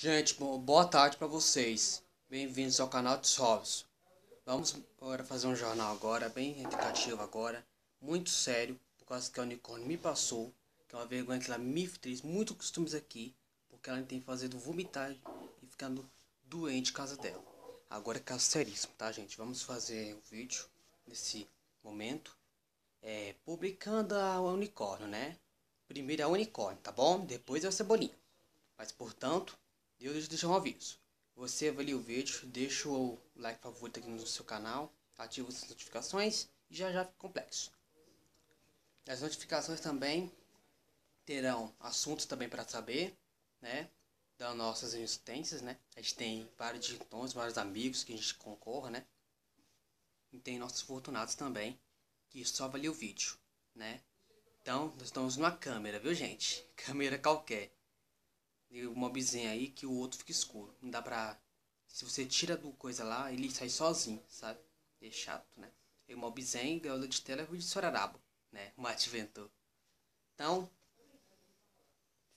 Gente, boa tarde para vocês. Bem-vindos ao canal dos Robson. Vamos agora fazer um jornal agora, bem educativo agora, muito sério, por causa que a Unicórnio me passou, que é uma vergonha que ela me fez muito costumes aqui, porque ela tem fazendo vomitar e ficando doente em casa dela. Agora é caso seríssimo, tá gente? Vamos fazer um vídeo nesse momento, é, publicando a Unicórnio, né? Primeiro é a Unicórnio, tá bom? Depois é Cebolinha. Mas, portanto, Deus deixa um aviso. Você avalia o vídeo, deixa o like favorito aqui no seu canal, ativa as notificações e já já fica complexo. As notificações também terão assuntos também para saber, né? Das nossas existências, né? A gente tem vários digitons, vários amigos que a gente concorra, né? E tem nossos fortunados também, que só avalia o vídeo, né? Então, nós estamos numa câmera, viu gente? Câmera qualquer de uma obzinha aí que o outro fica escuro. Não dá pra. Se você tira do coisa lá, ele sai sozinho, sabe? É chato, né? E é uma obzinha, gaiola é de tela e é o de sorarabo, né? O Mate inventou. Então,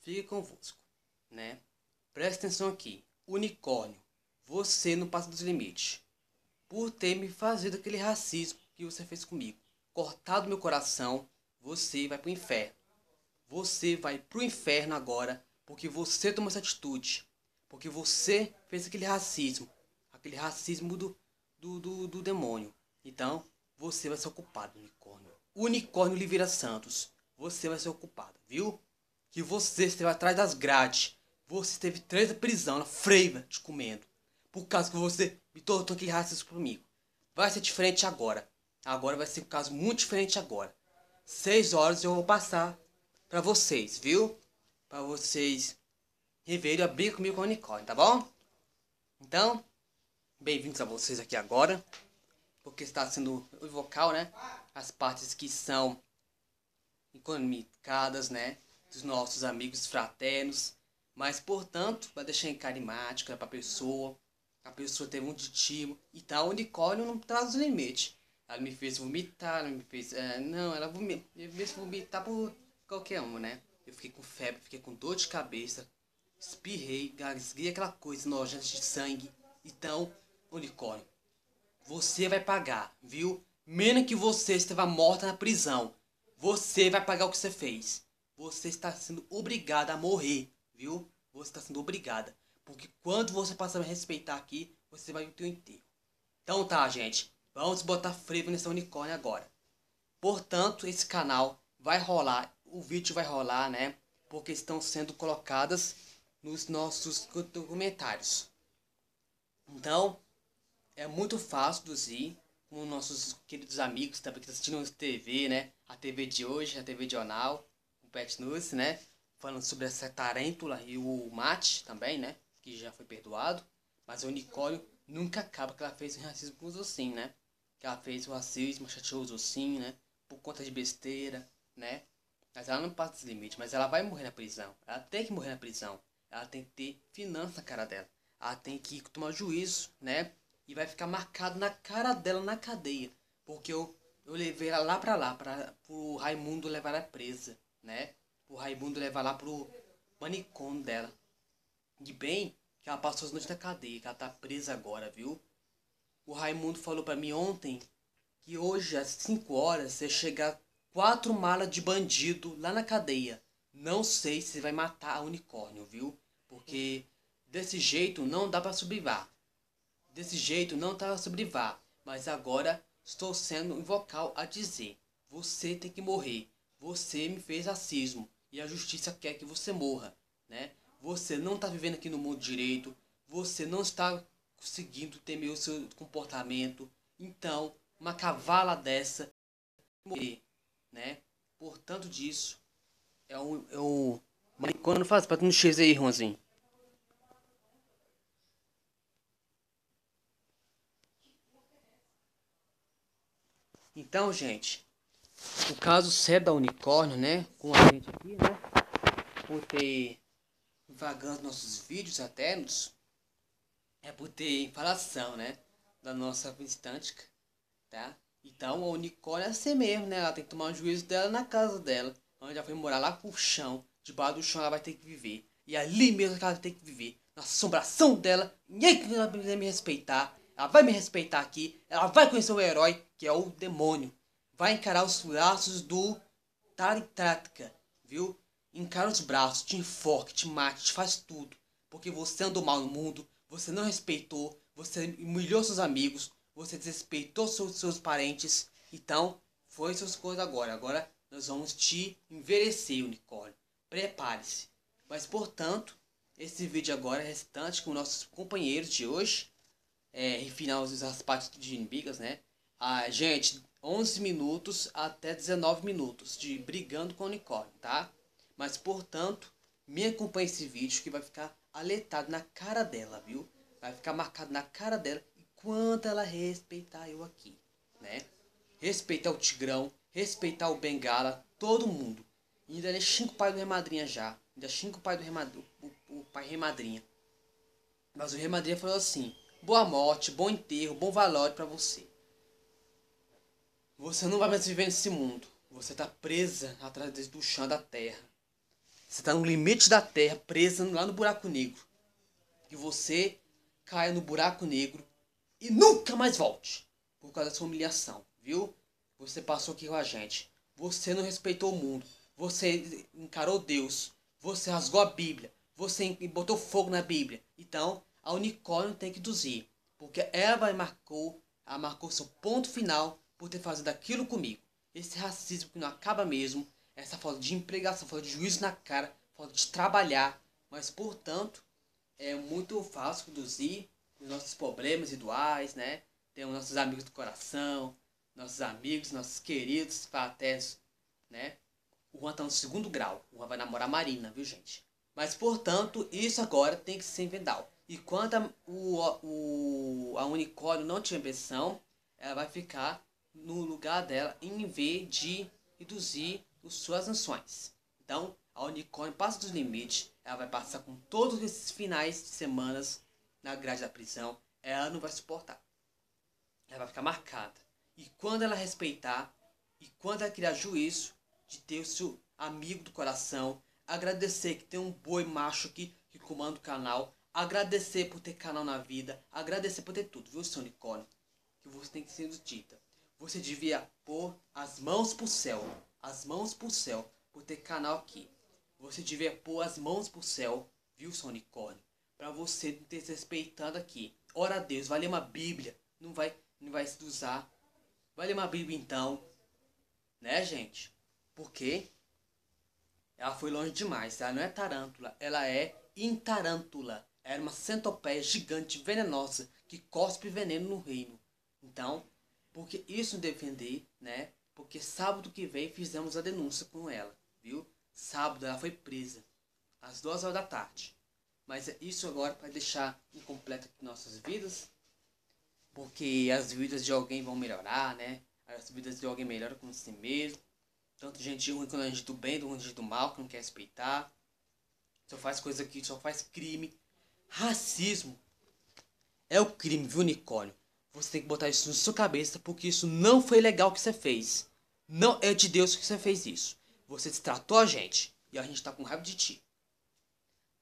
fique convosco, né? Presta atenção aqui. Unicórnio, você não passa dos limites. Por ter me fazido aquele racismo que você fez comigo. Cortado meu coração, você vai pro inferno. Você vai pro inferno agora porque você tomou essa atitude. Porque você fez aquele racismo. Aquele racismo do, do, do, do demônio. Então, você vai ser ocupado, unicórnio. Unicórnio Oliveira Santos. Você vai ser ocupado, viu? Que você esteve atrás das grades. Você teve três na prisão, na freiva, te comendo. Por causa que você me tornou aquele racismo comigo. Vai ser diferente agora. Agora vai ser um caso muito diferente agora. Seis horas eu vou passar para vocês, viu? para vocês reverem a briga comigo com o unicórnio, tá bom? Então, bem-vindos a vocês aqui agora, porque está sendo o vocal, né? As partes que são economicadas, né? Dos nossos amigos fraternos. Mas, portanto, vai deixar encarismática para pessoa. A pessoa tem um ditimo e tal. Tá, o unicórnio não traz os limites Ela me fez vomitar, ela me fez. É, não, ela vomita, me fez vomitar por qualquer um, né? Eu fiquei com febre, fiquei com dor de cabeça, espirrei, garisguei aquela coisa nojenta de sangue. Então, unicórnio, você vai pagar, viu? Menos que você esteja morta na prisão. Você vai pagar o que você fez. Você está sendo obrigada a morrer, viu? Você está sendo obrigada. Porque quando você passar a me respeitar aqui, você vai o teu inteiro. Então tá, gente. Vamos botar frevo nessa unicórnio agora. Portanto, esse canal vai rolar o vídeo vai rolar, né? Porque estão sendo colocadas nos nossos documentários. Então, é muito fácil produzir com nossos queridos amigos também que assistiram TV, né? A TV de hoje, a TV de jornal, o Pet News, né? Falando sobre essa tarêntula e o mate também, né? Que já foi perdoado. Mas o unicórnio nunca acaba que ela fez o racismo com os ursinhos, né? Que ela fez o racismo, chateou os né? Por conta de besteira, né? Mas ela não passa dos limites, mas ela vai morrer na prisão. Ela tem que morrer na prisão. Ela tem que ter finança na cara dela. Ela tem que tomar juízo, né? E vai ficar marcado na cara dela na cadeia. Porque eu, eu levei ela lá pra lá, pra, pro Raimundo levar ela presa, né? O Raimundo levar lá pro manicômio dela. De bem que ela passou as noites na cadeia, que ela tá presa agora, viu? O Raimundo falou para mim ontem que hoje às 5 horas você chegar Quatro malas de bandido lá na cadeia. Não sei se vai matar a unicórnio, viu? Porque desse jeito não dá para sobrevivar. Desse jeito não dá tá pra sobrevivar. Mas agora estou sendo vocal a dizer. Você tem que morrer. Você me fez racismo. E a justiça quer que você morra, né? Você não está vivendo aqui no mundo direito. Você não está conseguindo temer o seu comportamento. Então, uma cavala dessa... Morrer né? portanto disso, é um, é o Mas quando faz para tu não X aí, Ronzinho? Então, gente, o caso da Unicórnio, né? Com a gente aqui, né? Por ter vagando nossos vídeos até nos. É por ter falação, né? Da nossa visitante tá? Então a Unicórnio é assim mesmo, né? Ela tem que tomar um juízo dela na casa dela. onde então, Ela vai foi morar lá no chão. Debaixo do chão ela vai ter que viver. E ali mesmo é que ela tem que viver. Na assombração dela. Ninguém vai me respeitar. Ela vai me respeitar aqui. Ela vai conhecer o herói, que é o demônio. Vai encarar os braços do Taritratka, viu? Encara os braços, te enforca, te mate, te faz tudo. Porque você andou mal no mundo, você não respeitou, você humilhou seus amigos, você desrespeitou seus, seus parentes, então foi suas coisas agora. Agora nós vamos te envelhecer, unicórnio. Prepare-se. Mas, portanto, esse vídeo agora é restante com nossos companheiros de hoje, é, refinar os raspados de inimigas, né? Ah, gente, 11 minutos até 19 minutos de brigando com o unicórnio, tá? Mas, portanto, me acompanhe esse vídeo que vai ficar aletado na cara dela, viu? Vai ficar marcado na cara dela quanto ela respeitar eu aqui, né? Respeitar o Tigrão, respeitar o Bengala, todo mundo. E ainda é cinco pai do Remadrinha já. Ainda é cinco pai do Remadrinha, o, o pai Remadrinha. Mas o Remadrinha falou assim: boa morte, bom enterro, bom valor para você. Você não vai mais viver nesse mundo. Você tá presa atrás do chão da terra. Você tá no limite da terra, presa lá no buraco negro. E você cai no buraco negro e nunca mais volte por causa dessa humilhação, viu? Você passou aqui com a gente. Você não respeitou o mundo. Você encarou Deus. Você rasgou a Bíblia. Você botou fogo na Bíblia. Então, a unicórnio tem que induzir. Porque ela marcou, ela marcou seu ponto final por ter feito aquilo comigo. Esse racismo que não acaba mesmo. Essa falta de empregação, falta de juízo na cara, falta de trabalhar. Mas, portanto, é muito fácil induzir dos nossos problemas individuais, né? Temos nossos amigos do coração, nossos amigos, nossos queridos paternos, né? O Juan tá no segundo grau. O Juan vai namorar a Marina, viu, gente? Mas, portanto, isso agora tem que ser em Vendal. E quando a, o, o, a unicórnio não tiver ambição, ela vai ficar no lugar dela em vez de reduzir as suas ações. Então, a unicórnio passa dos limites, ela vai passar com todos esses finais de semanas na grade da prisão, ela não vai suportar. Ela vai ficar marcada. E quando ela respeitar, e quando ela criar juízo de ter o seu amigo do coração, agradecer que tem um boi macho aqui que comanda o canal, agradecer por ter canal na vida, agradecer por ter tudo, viu, seu unicórnio? Que você tem que ser dita. Você devia pôr as mãos pro céu, as mãos pro céu, por ter canal aqui. Você devia pôr as mãos pro céu, viu, seu unicórnio? para você desrespeitado aqui. Ora a Deus, vai ler uma Bíblia. Não vai, não vai estudar. Vai ler uma Bíblia então. Né, gente? Porque ela foi longe demais. Ela não é tarântula, ela é intarântula. Era é uma centopeia gigante venenosa que cospe veneno no reino. Então, porque isso defender, né? Porque sábado que vem fizemos a denúncia com ela, viu? Sábado ela foi presa às duas horas da tarde. Mas é isso agora vai deixar incompleto nossas vidas. Porque as vidas de alguém vão melhorar, né? As vidas de alguém melhoram com si mesmo. Tanto gente ruim quanto gente do bem, do gente do mal, que não quer respeitar. Só faz coisa que só faz crime. Racismo é o crime, viu, unicórnio? Você tem que botar isso na sua cabeça, porque isso não foi legal que você fez. Não é de Deus que você fez isso. Você destratou a gente e a gente tá com raiva de ti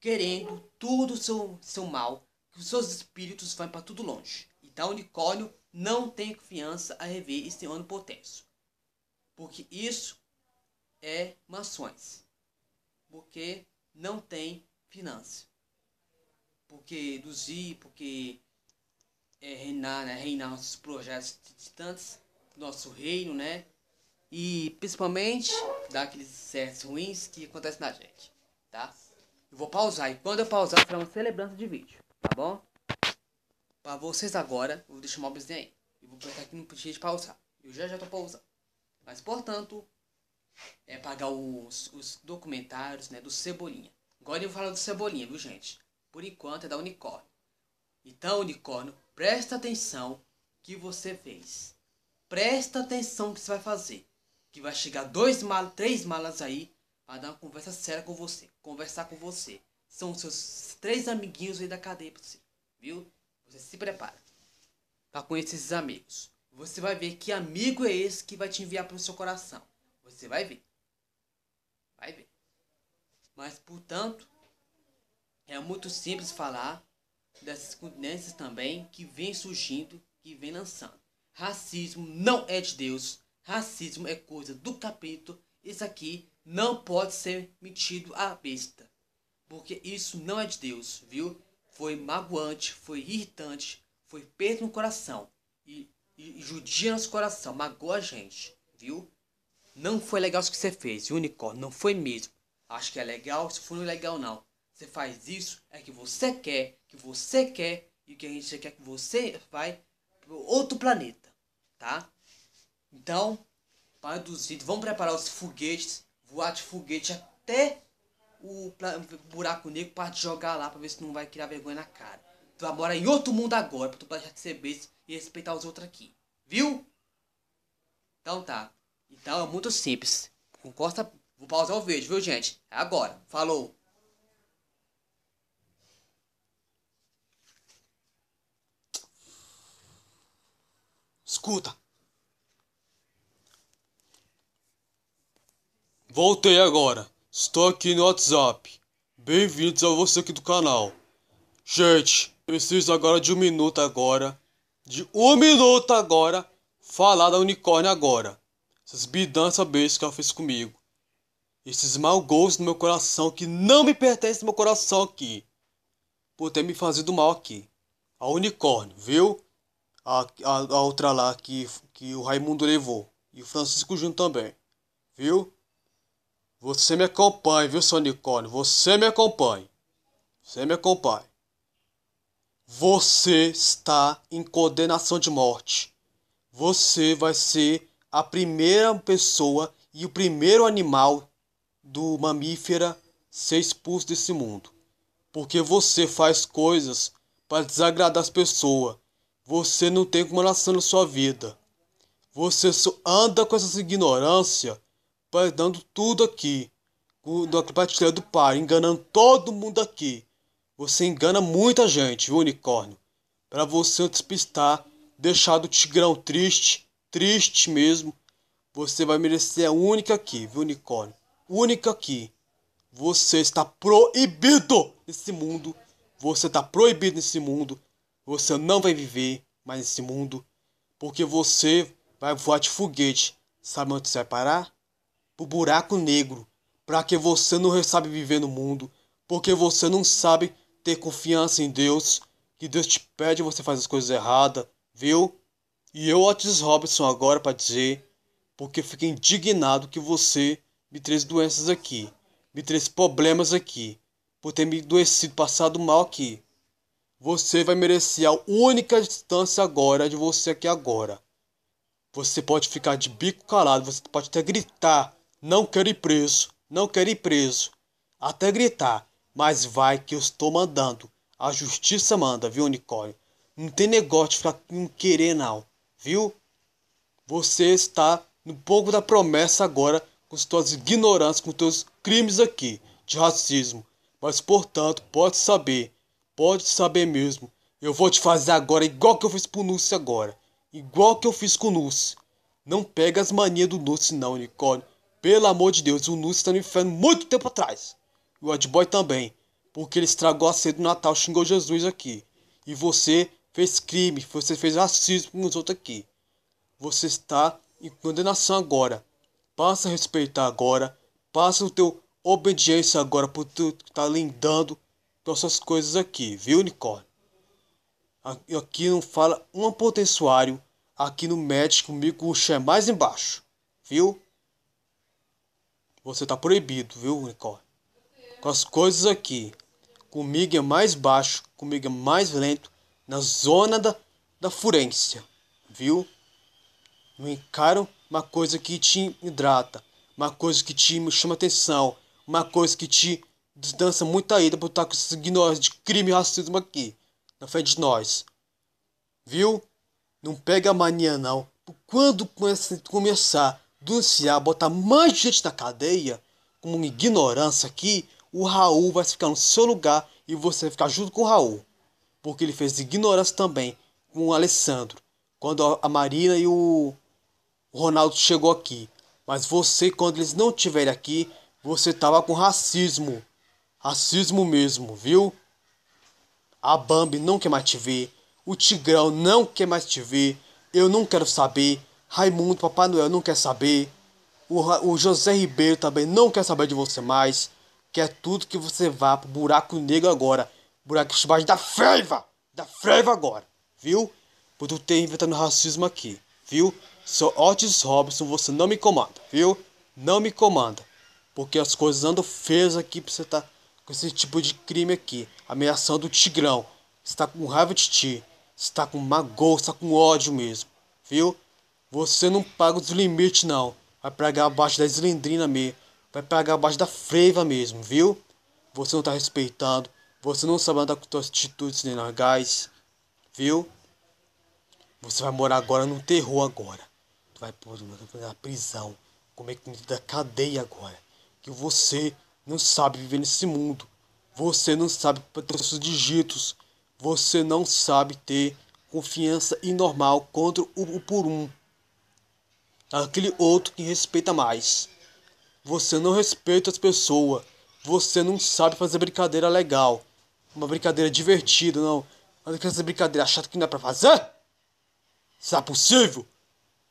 querendo tudo seu, seu mal, que os seus espíritos vão para tudo longe. Então, unicórnio não tem confiança a rever esse potencial Porque isso é mações. Porque não tem finança. Porque reduzir, porque é, reinar, né? reinar nossos projetos distantes, nosso reino, né? E principalmente dar aqueles certos ruins que acontecem na gente, tá? Eu vou pausar e quando eu pausar será uma celebrança de vídeo, tá bom? Pra vocês agora, eu vou deixar o mobzinho aí. E vou apertar aqui no pedido de pausar. Eu já já tô pausando. Mas, portanto, é pagar os, os documentários, né, do Cebolinha. Agora eu vou falar do Cebolinha, viu, gente? Por enquanto é da Unicórnio. Então, Unicórnio, presta atenção que você fez. Presta atenção que você vai fazer. Que vai chegar dois malas, três malas aí para dar uma conversa séria com você conversar com você. São os seus três amiguinhos aí da cadeia pra você, viu? Você se prepara para conhecer esses amigos. Você vai ver que amigo é esse que vai te enviar pro seu coração. Você vai ver. Vai ver. Mas, portanto, é muito simples falar dessas continências também que vem surgindo, que vem lançando. Racismo não é de Deus. Racismo é coisa do capeta. Isso aqui não pode ser metido à besta, porque isso não é de Deus, viu? Foi magoante, foi irritante, foi perto no coração e, e, e judia nosso coração, magoa a gente, viu? Não foi legal isso que você fez, viu, unicórnio, não foi mesmo. Acho que é legal, se for é legal não. Você faz isso é que você quer, que você quer e que a gente quer que você vai para outro planeta, tá? Então, para reduzir, vamos preparar os foguetes voar de foguete até o buraco negro para jogar lá para ver se não vai criar vergonha na cara. Tu vai morar em outro mundo agora para tu poder receber e respeitar os outros aqui. Viu? Então tá. Então é muito simples. Com Costa, vou pausar o vídeo, viu gente? É agora. Falou. Escuta. Voltei agora. Estou aqui no WhatsApp. Bem-vindos a você aqui do canal. Gente, preciso agora de um minuto agora. De um minuto agora. Falar da unicórnio agora. Essas bidanças bestas que ela fez comigo. Esses mal gostos no meu coração que não me pertencem no meu coração aqui. Por ter me fazido mal aqui. A unicórnio, viu? A, a, a outra lá que, que o Raimundo levou. E o Francisco junto também. Viu? Você me acompanha, viu, seu Sonicone? Você me acompanha. Você me acompanha. Você está em condenação de morte. Você vai ser a primeira pessoa e o primeiro animal do mamífera ser expulso desse mundo. Porque você faz coisas para desagradar as pessoas. Você não tem como nação na sua vida. Você só anda com essa ignorância dando tudo aqui. Do partilha do pai, enganando todo mundo aqui. Você engana muita gente, unicórnio. Para você despistar, deixar o tigrão triste, triste mesmo. Você vai merecer a única aqui, viu, unicórnio? Única aqui. Você está proibido nesse mundo. Você está proibido nesse mundo. Você não vai viver mais nesse mundo. Porque você vai voar de foguete. Sabe onde você vai parar? pro buraco negro, para que você não sabe viver no mundo, porque você não sabe ter confiança em Deus, que Deus te pede você faz as coisas erradas, viu? E eu, Otis Robinson, agora para dizer, porque fiquei indignado que você me trouxe doenças aqui, me trouxe problemas aqui, por ter me adoecido, passado mal aqui. Você vai merecer a única distância agora de você aqui agora. Você pode ficar de bico calado, você pode até gritar não quero ir preso, não quero ir preso. Até gritar, mas vai que eu estou mandando. A justiça manda, viu, unicórnio? Não tem negócio de ficar não querer, não, viu? Você está no pouco da promessa agora com suas ignorâncias, com seus crimes aqui de racismo. Mas, portanto, pode saber, pode saber mesmo. Eu vou te fazer agora igual que eu fiz pro Núcio agora. Igual que eu fiz com o Núcio. Não pega as manias do Núcio, não, unicórnio. Pelo amor de Deus, o Lúcio está no inferno muito tempo atrás. E o Adboy também. Porque ele estragou a sede do Natal, xingou Jesus aqui. E você fez crime, você fez racismo com os outros aqui. Você está em condenação agora. Passa a respeitar agora. Passa o teu obediência agora por tu tá lindando com essas coisas aqui, viu, Nicole? Aqui não fala um apotensuário. Aqui no médico comigo o é mais embaixo, viu? Você tá proibido, viu, unicórnio? Com as coisas aqui. Comigo é mais baixo, comigo é mais lento. Na zona da, da furência, viu? Não encaro uma coisa que te hidrata. Uma coisa que te chama atenção. Uma coisa que te distança muito aí pra botar com esses ignorantes de crime e racismo aqui. Na frente de nós. Viu? Não pega a mania não. Quando começar do CA botar mais gente na cadeia com uma ignorância aqui, o Raul vai ficar no seu lugar e você vai ficar junto com o Raul. Porque ele fez ignorância também com o Alessandro. Quando a Marina e o Ronaldo chegou aqui. Mas você, quando eles não estiverem aqui, você tava com racismo. Racismo mesmo, viu? A Bambi não quer mais te ver. O Tigrão não quer mais te ver. Eu não quero saber. Raimundo, Papai Noel não quer saber. O, o José Ribeiro também não quer saber de você mais. Quer tudo que você vá pro buraco negro agora. Buraco debaixo da freiva! Da freiva agora, viu? Por tu ter inventando racismo aqui, viu? Seu Otis Robson, você não me comanda, viu? Não me comanda. Porque as coisas andam feias aqui pra você tá com esse tipo de crime aqui. Ameaçando o tigrão. Você tá com raiva de ti. Você tá com magoa, você tá com ódio mesmo, viu? Você não paga os limites, não. Vai pagar abaixo da cilindrina mesmo. Vai pagar abaixo da freiva mesmo, viu? Você não tá respeitando. Você não sabe andar com suas atitudes legais, viu? Você vai morar agora no terror agora. Tu vai é na prisão. Comer comida da cadeia agora. Que você não sabe viver nesse mundo. Você não sabe ter seus dígitos. Você não sabe ter confiança e normal contra o, o por um aquele outro que respeita mais. Você não respeita as pessoas. Você não sabe fazer brincadeira legal. Uma brincadeira divertida, não. Mas essa brincadeira chata que não é pra fazer? Isso é possível?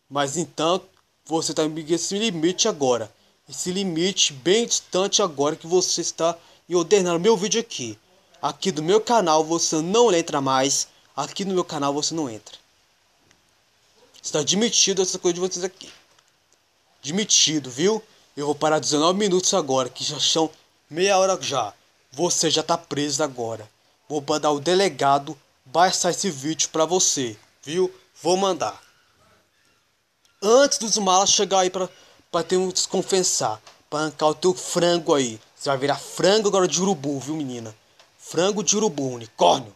Mas então, você tá em esse limite agora. Esse limite bem distante agora que você está e ordenando meu vídeo aqui. Aqui do meu canal você não entra mais. Aqui no meu canal você não entra. Está demitido essa coisa de vocês aqui. Demitido, viu? Eu vou parar 19 minutos agora, que já são meia hora já. Você já tá preso agora. Vou mandar o delegado baixar esse vídeo pra você, viu? Vou mandar. Antes dos malas chegar aí pra, pra ter um desconfessar. Pra arrancar o teu frango aí. Você vai virar frango agora de urubu, viu, menina? Frango de urubu, unicórnio.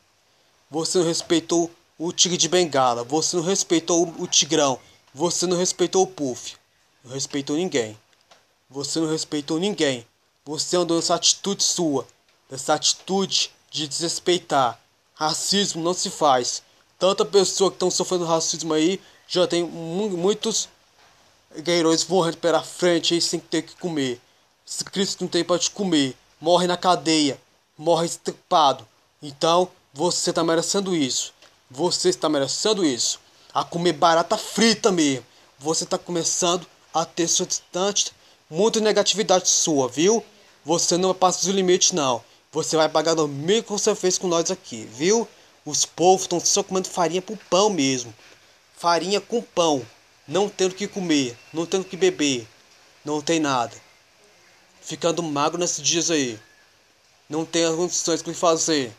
Você não respeitou o tigre de bengala. Você não respeitou o tigrão. Você não respeitou o puff. Não respeitou ninguém. Você não respeitou ninguém. Você andou nessa atitude sua. Nessa atitude de desrespeitar. Racismo não se faz. Tanta pessoa que estão sofrendo racismo aí. Já tem muitos guerreiros morrendo pela frente aí sem ter que comer. Se Cristo não tem para te comer. Morre na cadeia. Morre estripado. Então, você está merecendo isso. Você está merecendo isso. A comer barata frita mesmo. Você está começando a ter sua distância. muita negatividade sua, viu? Você não passa dos limites, não. Você vai pagar no meio que você fez com nós aqui, viu? Os povos estão só comendo farinha pro pão mesmo. Farinha com pão. Não tendo que comer, não tendo que beber. Não tem nada. Ficando magro nesses dias aí. Não tem as condições que fazer.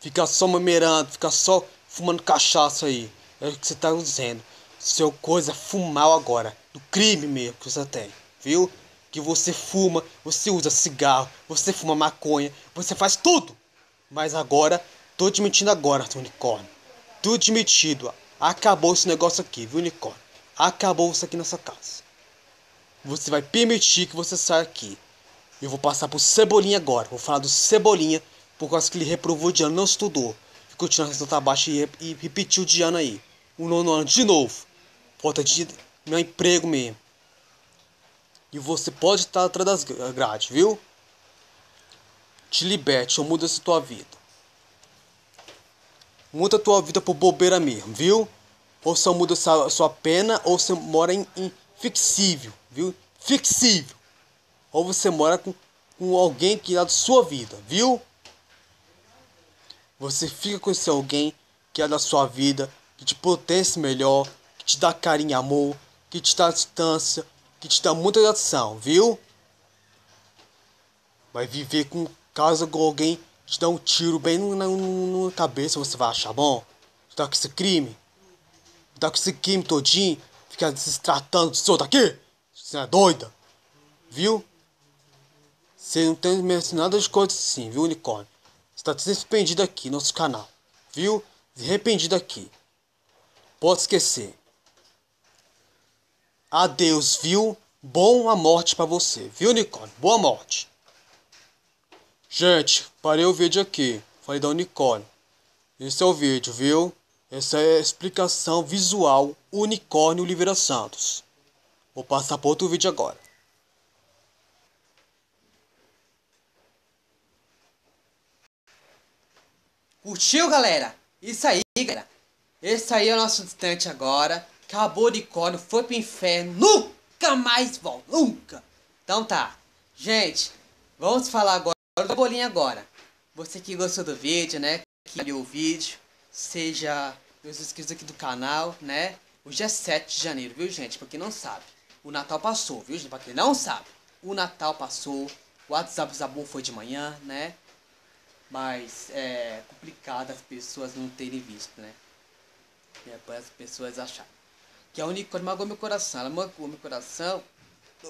Fica só mamerando, fica só fumando cachaça aí. É o que você tá usando. Seu coisa é fumar agora. Do crime mesmo que você tem, viu? Que você fuma, você usa cigarro, você fuma maconha, você faz tudo. Mas agora, tô admitindo agora, seu unicórnio. Tudo admitido. Acabou esse negócio aqui, viu, unicórnio? Acabou isso aqui nessa casa. Você vai permitir que você saia aqui. Eu vou passar pro Cebolinha agora. Vou falar do Cebolinha por causa que ele reprovou de ano, não estudou. Ficou tirando resultado abaixo e, e repetiu de ano aí. O nono ano de novo. Falta de meu é emprego mesmo. E você pode estar atrás das grades, viu? Te liberte ou muda essa tua vida. Muda tua vida por bobeira mesmo, viu? Ou só muda sua, sua pena ou você mora em, em fixível, viu? Fixível. Ou você mora com, com alguém que é da sua vida, viu? Você fica com esse alguém que é da sua vida, que te potência melhor, que te dá carinho e amor, que te dá distância, que te dá muita atenção, viu? Vai viver com casa com alguém te dá um tiro bem na, na, na cabeça, você vai achar bom? Tá com esse crime? Tá com esse crime todinho? Ficar se tratando do solto daqui? Você é doida? Viu? Você não tem nada de coisa assim, viu, unicórnio? está despendido aqui no nosso canal, viu? Arrependido aqui. Pode esquecer. Adeus, viu? Bom a morte para você, viu, Unicórnio? Boa morte. Gente, parei o vídeo aqui. Falei da Unicórnio. Esse é o vídeo, viu? Essa é a explicação visual Unicórnio Oliveira Santos. Vou passar para outro vídeo agora. Curtiu, galera? Isso aí, galera. Esse aí é o nosso instante agora. Acabou de corno, foi pro inferno, nunca mais volta, nunca. Então tá. Gente, vamos falar agora do bolinha agora. Você que gostou do vídeo, né? Que viu o vídeo, seja meus inscritos aqui do canal, né? Hoje é 7 de janeiro, viu, gente? Pra quem não sabe. O Natal passou, viu, gente? Pra quem não sabe. O Natal passou, o WhatsApp desabou foi de manhã, né? Mas é complicado as pessoas não terem visto, né? É para as pessoas acharem. Que a é Unicórnio magoou meu coração. Ela magoou meu coração.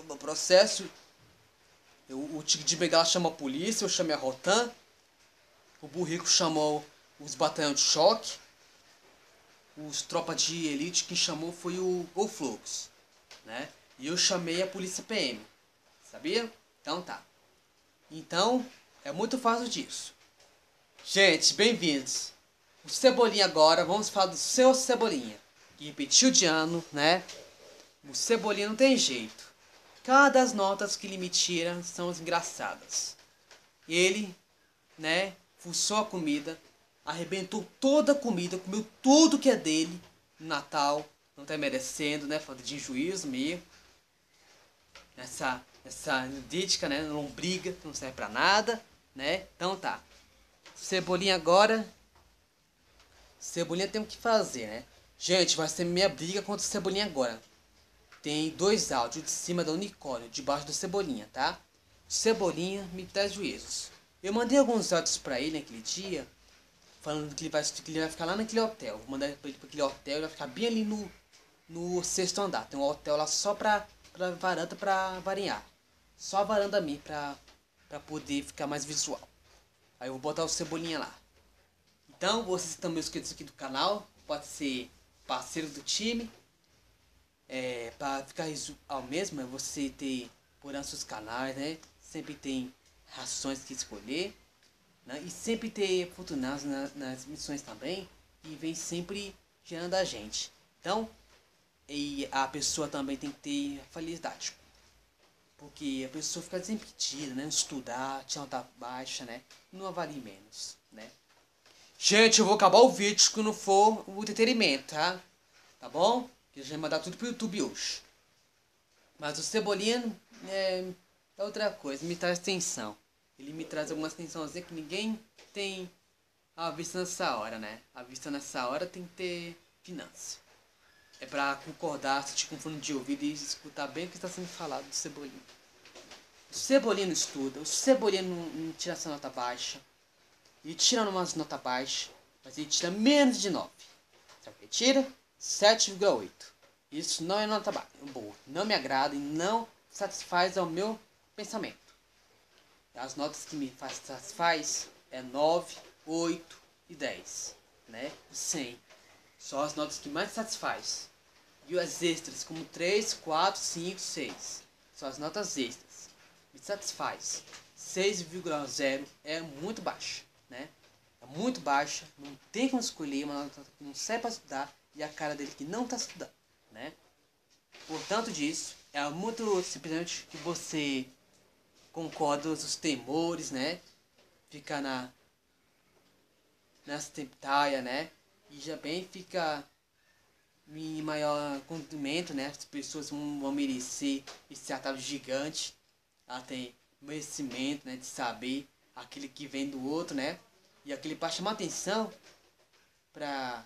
No processo, eu, o Tigre de Bengala chama a polícia, eu chamei a Rotan. O Burrico chamou os batalhões de choque. Os tropas de elite que chamou foi o Golflux, né? E eu chamei a polícia PM, sabia? Então tá. Então, é muito fácil disso. Gente, bem-vindos. O Cebolinha agora, vamos falar do seu Cebolinha. Que repetiu de ano, né? O Cebolinha não tem jeito. Cada as notas que ele me tira são engraçadas. Ele, né, fuçou a comida, arrebentou toda a comida, comeu tudo que é dele no Natal. Não tá merecendo, né? Falta de juízo meio. Essa, essa dítica, né? Lombriga, que não serve pra nada, né? Então tá. Cebolinha agora. Cebolinha tem o que fazer, né? Gente, vai ser minha briga contra o Cebolinha agora. Tem dois áudios de cima da unicórnio, debaixo do Cebolinha, tá? Cebolinha me traz juízos. Eu mandei alguns áudios pra ele naquele dia, falando que ele vai, que ele vai ficar lá naquele hotel. Vou mandar pra ele pra aquele hotel, ele vai ficar bem ali no, no sexto andar. Tem um hotel lá só pra, pra varanda pra varinhar, Só a varanda minha pra, pra poder ficar mais visual. Aí eu vou botar o Cebolinha lá. Então, vocês também inscritos aqui do canal, pode ser parceiro do time. É, para ficar ao mesmo, é você ter por nossos canais, né? Sempre tem rações que escolher. Né? E sempre ter fortunados na, nas missões também. E vem sempre gerando a gente. Então, e a pessoa também tem que ter felicidade porque a pessoa fica desempedida, né? Estudar, tinha nota baixa, né? Não avalie menos, né? Gente, eu vou acabar o vídeo quando for o entretenimento, tá? Tá bom? Que eu já ia mandar tudo pro YouTube hoje. Mas o Cebolinha é, é outra coisa, me traz tensão. Ele me traz algumas tensões que ninguém tem à vista nessa hora, né? À vista nessa hora tem que ter finanças. É pra concordar, se te com fone de ouvido e escutar bem o que está sendo falado do Cebolinha. O Cebolinha não estuda, o Cebolinha não, não tira essa nota baixa. Ele tira umas nota baixa, mas ele tira menos de 9. Sabe o que ele tira? 7,8. Isso não é nota é boa. Não me agrada e não satisfaz ao meu pensamento. As notas que me faz, satisfaz é 9, 8 e 10, né? E 100. São as notas que mais satisfaz. E as extras, como 3, 4, 5, 6. São as notas extras. Me satisfaz. 6,0 é muito baixa, né? É muito baixa, não tem como escolher é uma nota que não serve para estudar e a cara dele que não está estudando, né? Portanto disso, é muito simplesmente que você concorda os temores, né? Fica na nessa temptaia, né? E já bem fica e maior condimento, né? As pessoas vão merecer esse atalho gigante. Ela tem merecimento, né? De saber aquele que vem do outro, né? E aquele para chamar atenção para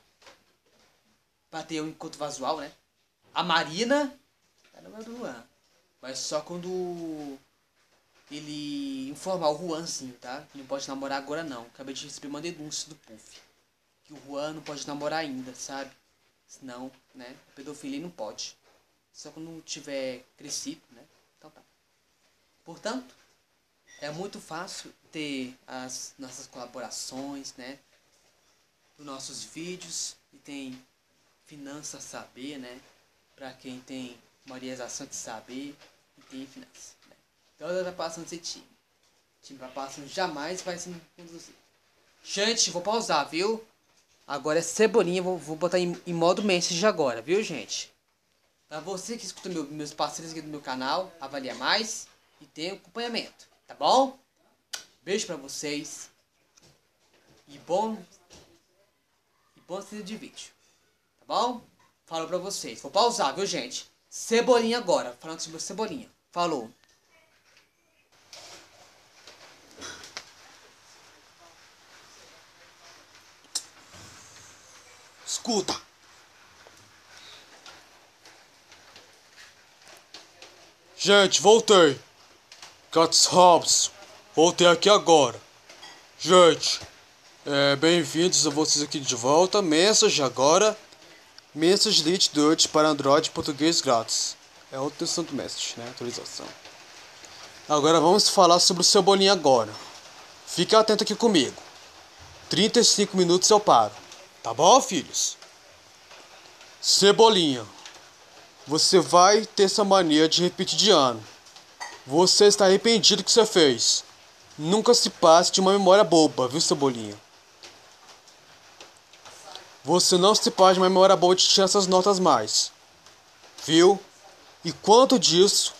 pra ter um encontro visual, né? A Marina tá do Luan. Mas só quando ele informar o sim, tá? Que não pode namorar agora não. Acabei de receber uma denúncia do Puff. Que o Juan não pode namorar ainda, sabe? Senão, né, pedofilia não pode. Só quando tiver crescido, né? Então tá. Portanto, é muito fácil ter as nossas colaborações, né? Os nossos vídeos e tem finanças saber, né? Para quem tem maiorização de saber e tem finanças. Né? Então ela tá passando esse time. O time tá passando jamais vai se conduzir. Gente, vou pausar, viu? Agora é Cebolinha, vou, vou botar em, em, modo message agora, viu gente? Pra você que escuta meu, meus parceiros aqui do meu canal, avalia mais e tem acompanhamento, tá bom? Beijo pra vocês e bom, e bom assistir de vídeo, tá bom? Falo pra vocês, vou pausar, viu gente? Cebolinha agora, falando sobre Cebolinha. Falou! escuta. Gente, voltei. Cats Hobbs, voltei aqui agora. Gente, é, bem-vindos a vocês aqui de volta. Message agora. Message Lite Dirt para Android português grátis. É outra versão do Message, né? Atualização. Agora vamos falar sobre o seu bolinho agora. Fique atento aqui comigo. 35 minutos eu paro. Tá bom, filhos? Cebolinha, você vai ter essa mania de repetir de ano. Você está arrependido do que você fez. Nunca se passe de uma memória boba, viu, Cebolinha? Você não se passe de uma memória boba de tirar essas notas mais. Viu? E quanto disso,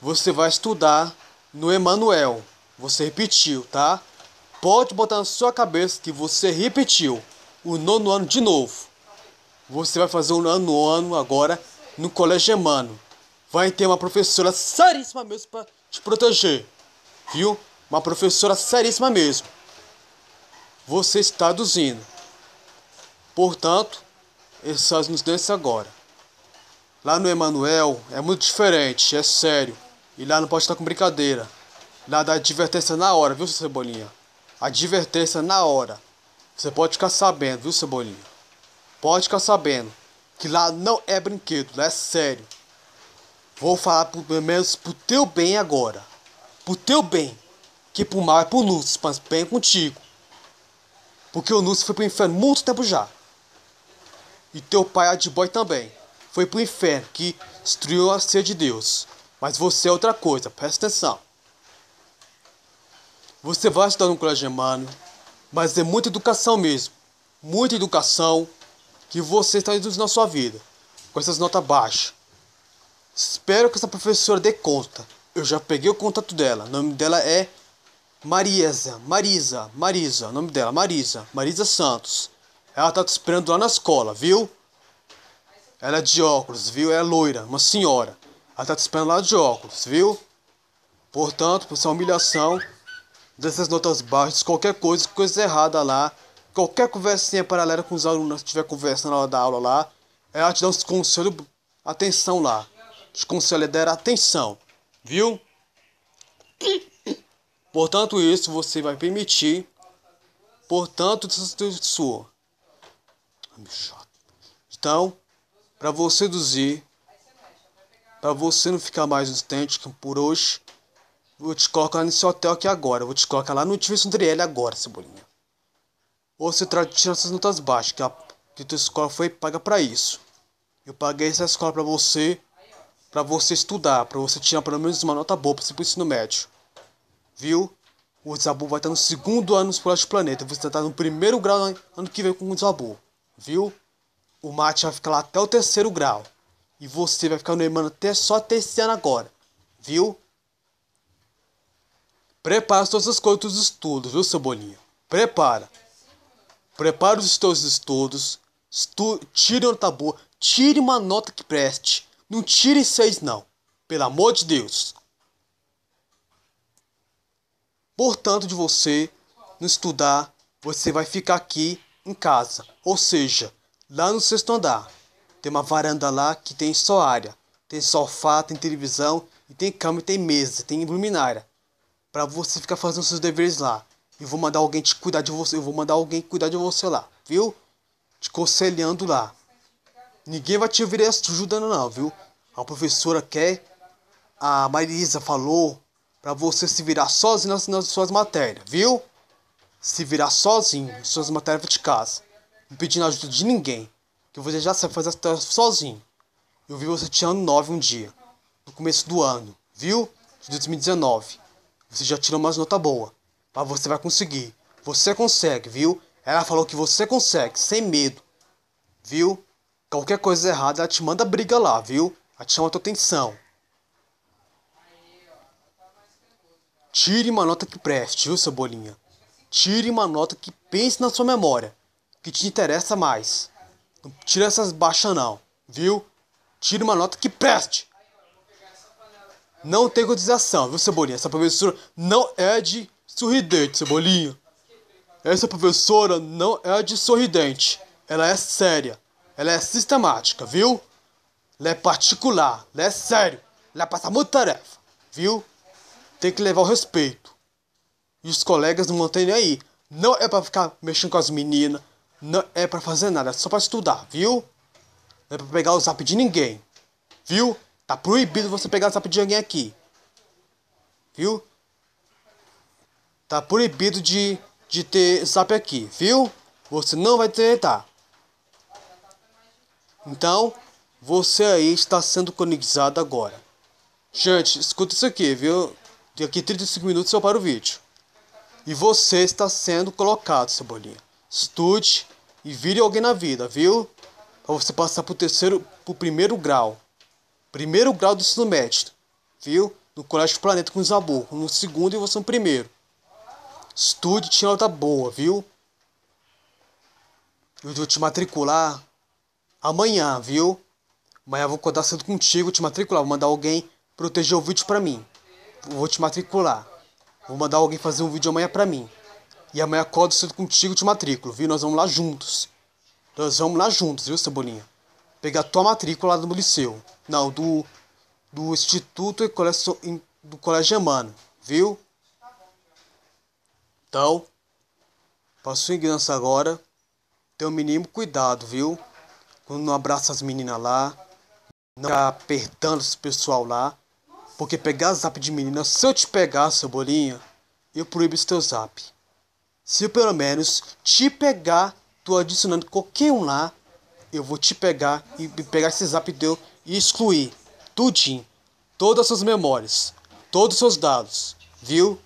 você vai estudar no Emanuel. Você repetiu, tá? Pode botar na sua cabeça que você repetiu o nono ano de novo. Você vai fazer o um ano, no ano agora no colégio Emano. Vai ter uma professora seríssima mesmo para te proteger. Viu? Uma professora seríssima mesmo. Você está aduzindo. Portanto, essas nos danças agora. Lá no Emanuel é muito diferente, é sério. E lá não pode estar com brincadeira. Lá dá advertência na hora, viu, Cebolinha? Advertência na hora. Você pode ficar sabendo, viu, Cebolinha? Pode ficar sabendo que lá não é brinquedo, lá é sério. Vou falar pro, pelo menos pro teu bem agora. Pro teu bem. Que pro mal é pro Lúcio, mas bem é contigo. Porque o Lúcio foi pro inferno muito tempo já. E teu pai, Adboy, também. Foi pro inferno que destruiu a ser de Deus. Mas você é outra coisa, presta atenção. Você vai estudar no colégio mano, mas é muita educação mesmo. Muita educação que você está indo na sua vida, com essas notas baixas. Espero que essa professora dê conta. Eu já peguei o contato dela. O nome dela é Marisa, Marisa, Marisa, o nome dela, Marisa, Marisa Santos. Ela tá te esperando lá na escola, viu? Ela é de óculos, viu? Ela é loira, uma senhora. Ela tá te esperando lá de óculos, viu? Portanto, por essa humilhação dessas notas baixas, qualquer coisa, coisa errada lá, Qualquer conversinha paralela com os alunos que estiver conversando na hora da aula lá, é ela te dá uns conselhos, atenção lá. Os conselhos é deram atenção, viu? Portanto, isso você vai permitir. Portanto, é sua. Então, para você reduzir, para você não ficar mais distante por hoje, vou te colocar nesse hotel aqui agora. Vou te colocar lá no Edifício Andriele agora, Cebolinha ou você trata de tirar essas notas baixas, que a que tua escola foi paga para isso. Eu paguei essa escola para você, para você estudar, para você tirar pelo menos uma nota boa para pro ensino médio. Viu? O Zabu vai estar no segundo ano no do Planeta. Você está no primeiro grau ano que vem com o Zabu. Viu? O Mate vai ficar lá até o terceiro grau. E você vai ficar no irmão até só até esse ano agora. Viu? Prepara todas as coisas, os estudos, viu, seu Boninho? Prepara prepare os teus estudos, estu tire tabu, tire uma nota que preste. Não tire seis, não. Pelo amor de Deus. Portanto, de você não estudar, você vai ficar aqui em casa. Ou seja, lá no sexto andar. Tem uma varanda lá que tem só área. Tem sofá, tem televisão, e tem cama, e tem mesa, tem luminária. Para você ficar fazendo seus deveres lá. Eu vou mandar alguém te cuidar de você. Eu vou mandar alguém cuidar de você lá, viu? Te conselhando lá. Ninguém vai te vir ajudando, não, viu? A professora quer. A Marisa falou para você se virar sozinho nas, nas suas matérias, viu? Se virar sozinho nas suas matérias de casa. Não pedindo ajuda de ninguém. Que você já sabe fazer as tarefas sozinho. Eu vi você tirando 9 um dia. No começo do ano, viu? De 2019. Você já tirou umas notas boas. Mas você vai conseguir. Você consegue, viu? Ela falou que você consegue, sem medo. Viu? Qualquer coisa errada, ela te manda briga lá, viu? Ela te chama a tua atenção. Tire uma nota que preste, viu, seu bolinha? Tire uma nota que pense na sua memória, que te interessa mais. Não tira essas baixas não, viu? Tire uma nota que preste. Não tem cotização, viu, seu bolinha? Essa professora não é de Sorridente, Cebolinha. Essa professora não é a de sorridente. Ela é séria. Ela é sistemática, viu? Ela é particular. Ela é sério. Ela passa muita tarefa, viu? Tem que levar o respeito. E os colegas não mantêm aí. Não é para ficar mexendo com as meninas. Não é para fazer nada. É só para estudar, viu? Não é pra pegar o zap de ninguém. Viu? Tá proibido você pegar o zap de alguém aqui. Viu? Tá proibido de, de ter zap aqui, viu? Você não vai ter, tá? Então, você aí está sendo conectado agora. Gente, escuta isso aqui, viu? Daqui 35 minutos eu paro o vídeo. E você está sendo colocado, Cebolinha. Estude e vire alguém na vida, viu? Pra você passar pro terceiro, pro primeiro grau. Primeiro grau do ensino médio, viu? No Colégio Planeta com o Zabu. No segundo e você no primeiro. Estude, tinha nota boa, viu? Eu vou te matricular amanhã, viu? Amanhã eu vou acordar cedo contigo, te matricular. Vou mandar alguém proteger o vídeo pra mim. Vou te matricular. Vou mandar alguém fazer um vídeo amanhã pra mim. E amanhã acordo cedo contigo te matriculo, viu? Nós vamos lá juntos. Nós vamos lá juntos, viu, Cebolinha? Pegar tua matrícula lá do liceu. Não, do, do Instituto e Colégio, do Colégio Amano, viu? Então, para sua ignorância agora, tem o mínimo cuidado, viu? Quando não abraça as meninas lá, não fica apertando esse pessoal lá. Porque pegar zap de menina, se eu te pegar, seu bolinha, eu proíbo esse teu zap. Se eu, pelo menos te pegar, tu adicionando qualquer um lá, eu vou te pegar e pegar esse zap teu e excluir tudinho, todas as suas memórias, todos os seus dados, viu?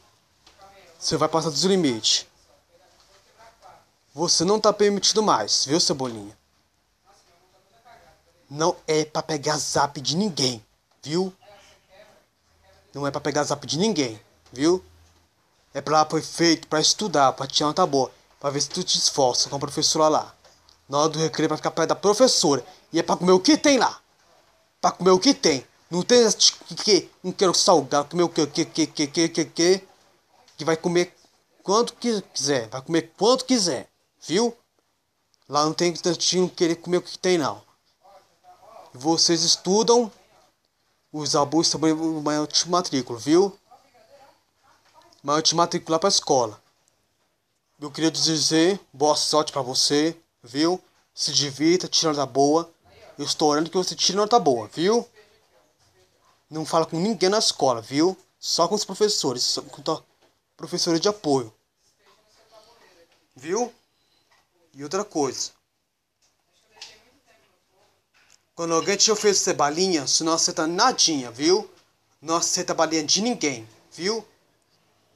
Você vai passar dos limites. Você não tá permitido mais, viu, Cebolinha? Não é para pegar zap de ninguém, viu? Não é para pegar zap de ninguém, viu? É pra lá feito pra estudar, pra tirar nota boa, pra ver se tu te esforça com a professora lá. Na hora do recreio pra ficar perto da professora. E é pra comer o que tem lá. Pra comer o que tem. Não tem que, que, não quero salgado, comer o que, que, que, que, que, que, que que vai comer quanto quiser, vai comer quanto quiser, viu? Lá não tem tantinho querer comer o que tem não. Vocês estudam os abusos também maior de matrícula, viu? Maior te matricular para escola. Eu queria dizer boa sorte para você, viu? Se divirta, tira da boa. Eu estou orando que você tire nota boa, viu? Não fala com ninguém na escola, viu? Só com os professores. Só com professores de apoio. Viu? E outra coisa. Quando alguém te oferecer balinha, você não aceita nadinha, viu? Não aceita balinha de ninguém, viu?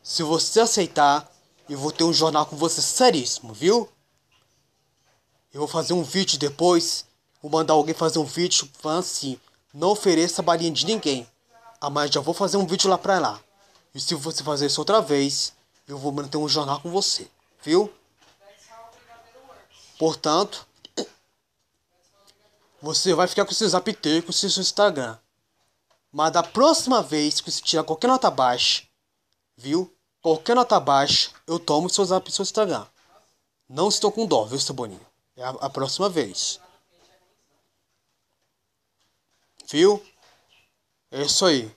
Se você aceitar, eu vou ter um jornal com você seríssimo, viu? Eu vou fazer um vídeo depois. Vou mandar alguém fazer um vídeo falando assim: não ofereça balinha de ninguém. Ah, mas já vou fazer um vídeo lá pra lá. E se você fazer isso outra vez, eu vou manter um jornal com você, viu? Portanto, você vai ficar com seus apetecos e seu Instagram. Mas da próxima vez que você tirar qualquer nota baixa, viu? Qualquer nota baixa, eu tomo seus zap seu Instagram. Não estou com dó, viu, seu Boninho? É a, a próxima vez. Viu? É isso aí.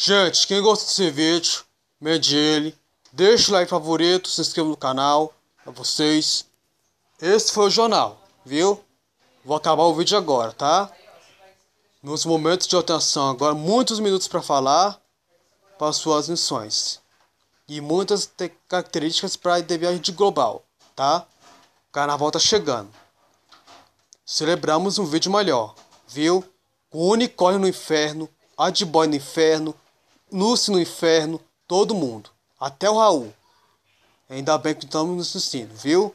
Gente, quem gosta desse vídeo, mede ele, deixa o like favorito, se inscreva no canal, pra vocês. Esse foi o jornal, viu? Vou acabar o vídeo agora, tá? Meus momentos de atenção agora, muitos minutos para falar, para suas missões. E muitas características para a de global, tá? O carnaval tá chegando. Celebramos um vídeo melhor, viu? Com o unicórnio no inferno, a de boy no inferno, Lúcio no inferno, todo mundo. Até o Raul. Ainda bem que estamos nos assistindo, viu?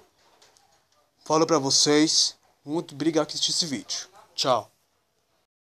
Falo pra vocês. Muito obrigado por assistir esse vídeo. Tchau.